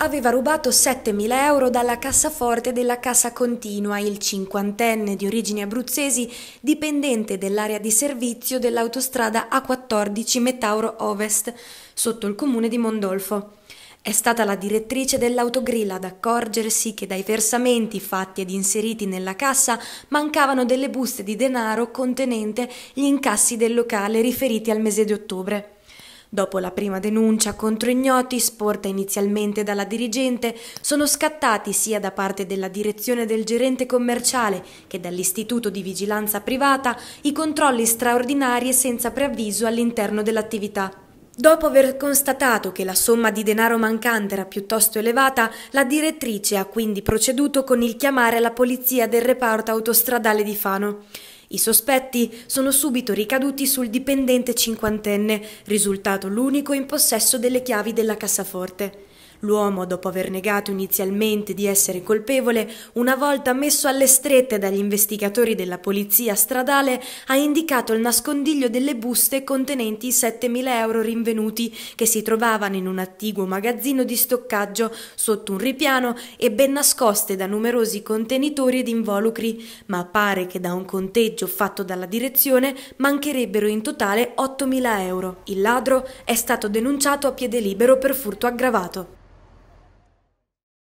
aveva rubato 7.000 euro dalla cassaforte della Cassa Continua, il cinquantenne di origini abruzzesi, dipendente dell'area di servizio dell'autostrada A14 Metauro Ovest, sotto il comune di Mondolfo. È stata la direttrice dell'autogrilla ad accorgersi che dai versamenti fatti ed inseriti nella cassa mancavano delle buste di denaro contenente gli incassi del locale riferiti al mese di ottobre. Dopo la prima denuncia contro ignoti, sporta inizialmente dalla dirigente, sono scattati sia da parte della direzione del gerente commerciale che dall'Istituto di Vigilanza Privata i controlli straordinari e senza preavviso all'interno dell'attività. Dopo aver constatato che la somma di denaro mancante era piuttosto elevata, la direttrice ha quindi proceduto con il chiamare la polizia del reparto autostradale di Fano. I sospetti sono subito ricaduti sul dipendente cinquantenne, risultato l'unico in possesso delle chiavi della cassaforte. L'uomo, dopo aver negato inizialmente di essere colpevole, una volta messo alle strette dagli investigatori della polizia stradale, ha indicato il nascondiglio delle buste contenenti i 7.000 euro rinvenuti che si trovavano in un attiguo magazzino di stoccaggio sotto un ripiano e ben nascoste da numerosi contenitori ed involucri, ma pare che da un conteggio fatto dalla direzione mancherebbero in totale 8.000 euro. Il ladro è stato denunciato a piede libero per furto aggravato.